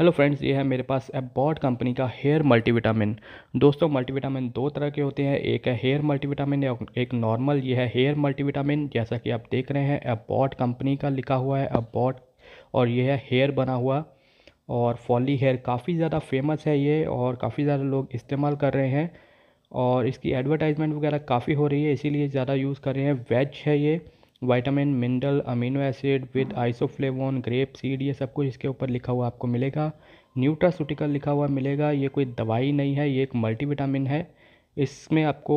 hello friends ये है मेरे पास एबॉट कंपनी का हेयर मल्टीविटामिन दोस्तों मल्टीविटामिन दो तरह के होते हैं एक है हेयर मल्टीविटामिन या एक नॉर्मल ये है हेयर मल्टीविटामिन जैसा कि आप देख रहे हैं एबॉट कंपनी का लिखा हुआ है एबॉट और ये है हेयर बना हुआ और फॉली हेयर काफ़ी ज़्यादा फेमस है ये और काफ़ी ज़्यादा लोग इस्तेमाल कर रहे हैं और इसकी एडवर्टाइजमेंट वगैरह काफ़ी हो रही है इसीलिए ज़्यादा यूज़ कर रहे हैं वेज है ये vitamin mineral amino acid with isoflavone grape seed ये सब कुछ इसके ऊपर लिखा हुआ आपको मिलेगा न्यूट्रासूटिकल लिखा हुआ मिलेगा ये कोई दवाई नहीं है ये एक मल्टीविटामिन है इसमें आपको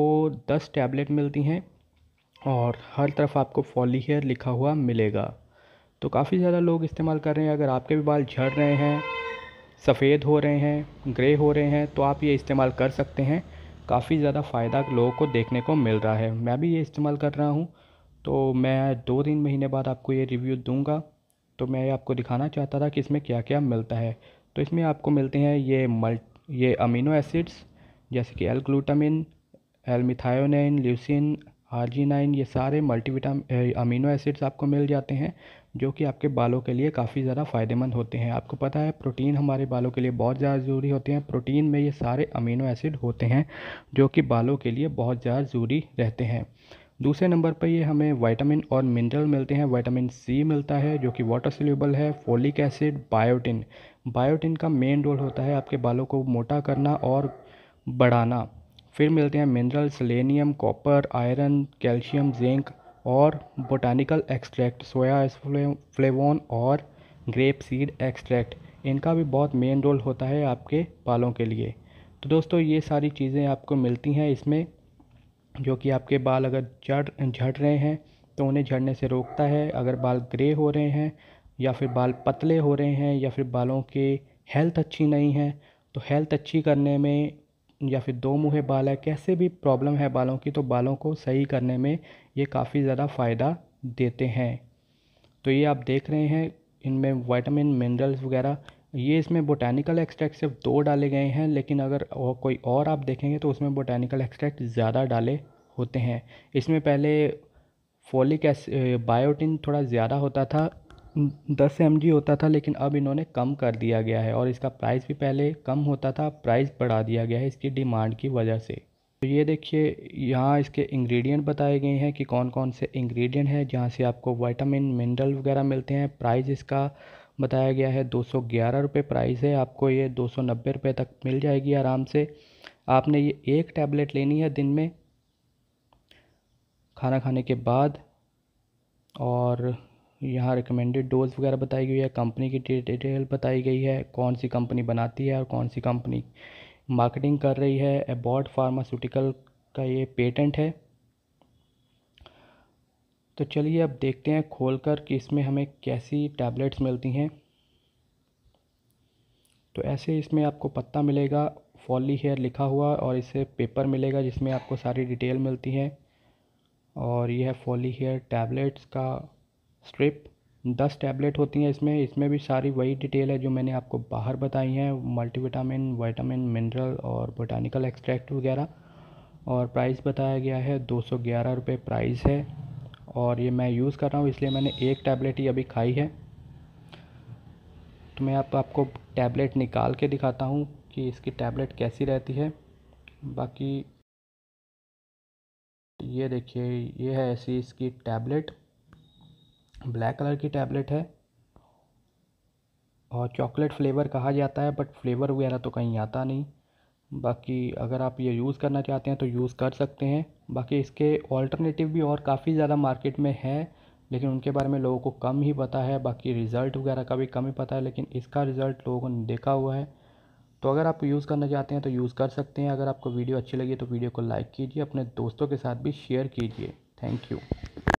दस टैबलेट मिलती हैं और हर तरफ आपको फॉली हेयर लिखा हुआ मिलेगा तो काफ़ी ज़्यादा लोग इस्तेमाल कर रहे हैं अगर आपके भी बाल झड़ रहे हैं सफ़ेद हो रहे हैं ग्रे हो रहे हैं तो आप ये इस्तेमाल कर सकते हैं काफ़ी ज़्यादा फ़ायदा लोगों को देखने को मिल रहा है मैं भी ये इस्तेमाल कर रहा हूँ तो मैं दो तीन महीने बाद आपको ये रिव्यू दूंगा तो मैं आपको दिखाना चाहता था कि इसमें क्या क्या मिलता है तो इसमें आपको मिलते हैं ये मल्ट ये अमीनो एसिड्स जैसे कि L glutamine L methionine leucine arginine ये सारे मल्टीविटाम अमीनो एसिड्स आपको मिल जाते हैं जो कि आपके बालों के लिए काफ़ी ज़्यादा फ़ायदेमंद होते हैं आपको पता है प्रोटीन हमारे बालों के लिए बहुत ज़्यादा ज़रूरी होते हैं प्रोटीन में ये सारे अमीनो एसिड होते हैं जो कि बालों के लिए बहुत ज़्यादा ज़रूरी रहते हैं दूसरे नंबर पर ये हमें वाइटामिन और मिनरल मिलते हैं वाइटामिन सी मिलता है जो कि वाटर सोल्यूबल है फोलिक एसिड बायोटिन बायोटिन का मेन रोल होता है आपके बालों को मोटा करना और बढ़ाना फिर मिलते हैं mineral selenium copper iron calcium zinc और बोटानिकल एक्सट्रैक्ट सोया फ्लेवोन और ग्रेप सीड एक्सट्रैक्ट इनका भी बहुत मेन रोल होता है आपके बालों के लिए तो दोस्तों ये सारी चीज़ें आपको मिलती हैं इसमें जो कि आपके बाल अगर झड़ झड़ रहे हैं तो उन्हें झड़ने से रोकता है अगर बाल ग्रे हो रहे हैं या फिर बाल पतले हो रहे हैं या फिर बालों के हेल्थ अच्छी नहीं है तो हेल्थ अच्छी करने में या फिर दो मुँह बाल है कैसे भी प्रॉब्लम है बालों की तो बालों को सही करने में ये काफ़ी ज़्यादा फ़ायदा देते हैं तो ये आप देख रहे हैं इनमें वाइटामिन मिनरल्स वगैरह ये इसमें बोटैनिकल एक्सट्रैक्ट सिर्फ दो डाले गए हैं लेकिन अगर और कोई और आप देखेंगे तो उसमें बोटैनिकल एक्सट्रैक्ट ज़्यादा डाले होते हैं इसमें पहले फोलिक एस बायोटिन थोड़ा ज़्यादा होता था दस एम होता था लेकिन अब इन्होंने कम कर दिया गया है और इसका प्राइस भी पहले कम होता था प्राइस बढ़ा दिया गया है इसकी डिमांड की वजह से तो ये देखिए यहाँ इसके इंग्रेडिएंट बताए गए हैं कि कौन कौन से इंग्रेडिएंट हैं जहाँ से आपको विटामिन मिनरल वगैरह मिलते हैं प्राइस इसका बताया गया है दो सौ ग्यारह रुपये प्राइस है आपको ये दो सौ नब्बे रुपये तक मिल जाएगी आराम से आपने ये एक टैबलेट लेनी है दिन में खाना खाने के बाद और यहाँ रिकमेंडेड डोज वगैरह बताई गई है कंपनी की डिटेल बताई गई है कौन सी कंपनी बनाती है और कौन सी कंपनी मार्केटिंग कर रही है अबॉर्ड फार्मास्यूटिकल का ये पेटेंट है तो चलिए अब देखते हैं खोल कर कि इसमें हमें कैसी टैबलेट्स मिलती हैं तो ऐसे इसमें आपको पत्ता मिलेगा फॉली हेयर लिखा हुआ और इसे पेपर मिलेगा जिसमें आपको सारी डिटेल मिलती है और यह है फॉली हेयर टैबलेट्स का स्ट्रिप दस टैबलेट होती हैं इसमें इसमें भी सारी वही डिटेल है जो मैंने आपको बाहर बताई हैं मल्टीविटामिन वाइटामिन मिनरल और बोटानिकल एक्सट्रैक्ट वगैरह और प्राइस बताया गया है दो सौ ग्यारह रुपये प्राइस है और ये मैं यूज़ कर रहा हूँ इसलिए मैंने एक टैबलेट ही अभी खाई है तो मैं आप आपको टैबलेट निकाल के दिखाता हूँ कि इसकी टैबलेट कैसी रहती है बाकी ये देखिए ये है ऐसी इसकी टैबलेट ब्लैक कलर की टैबलेट है और चॉकलेट फ्लेवर कहा जाता है बट फ्लेवर वगैरह तो कहीं आता नहीं बाकी अगर आप ये यूज़ करना चाहते हैं तो यूज़ कर सकते हैं बाकी इसके ऑल्टरनेटिव भी और काफ़ी ज़्यादा मार्केट में हैं लेकिन उनके बारे में लोगों को कम ही पता है बाकी रिज़ल्ट वगैरह का भी कम ही पता है लेकिन इसका रिज़ल्ट लोगों ने देखा हुआ है तो अगर आप यूज़ करना चाहते हैं तो यूज़ कर सकते हैं अगर आपको वीडियो अच्छी लगी तो वीडियो को लाइक कीजिए अपने दोस्तों के साथ भी शेयर कीजिए थैंक यू